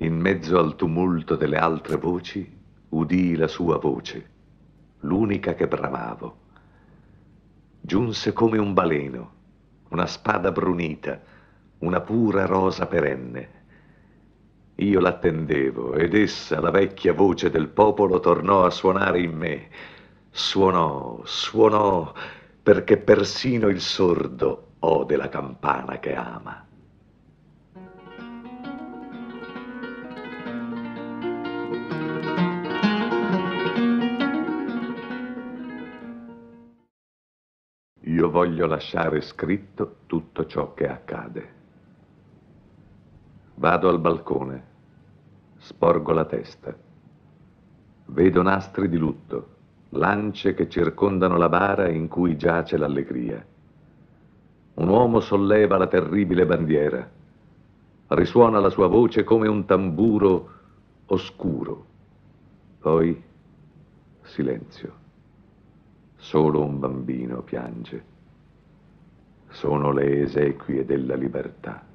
In mezzo al tumulto delle altre voci, udii la sua voce, l'unica che bramavo. Giunse come un baleno, una spada brunita, una pura rosa perenne. Io l'attendevo ed essa, la vecchia voce del popolo, tornò a suonare in me. Suonò, suonò, perché persino il sordo ode la campana che ama. Io voglio lasciare scritto tutto ciò che accade. Vado al balcone, sporgo la testa. Vedo nastri di lutto, lance che circondano la bara in cui giace l'allegria. Un uomo solleva la terribile bandiera. Risuona la sua voce come un tamburo oscuro. Poi silenzio. Solo un bambino piange. Sono le esequie della libertà.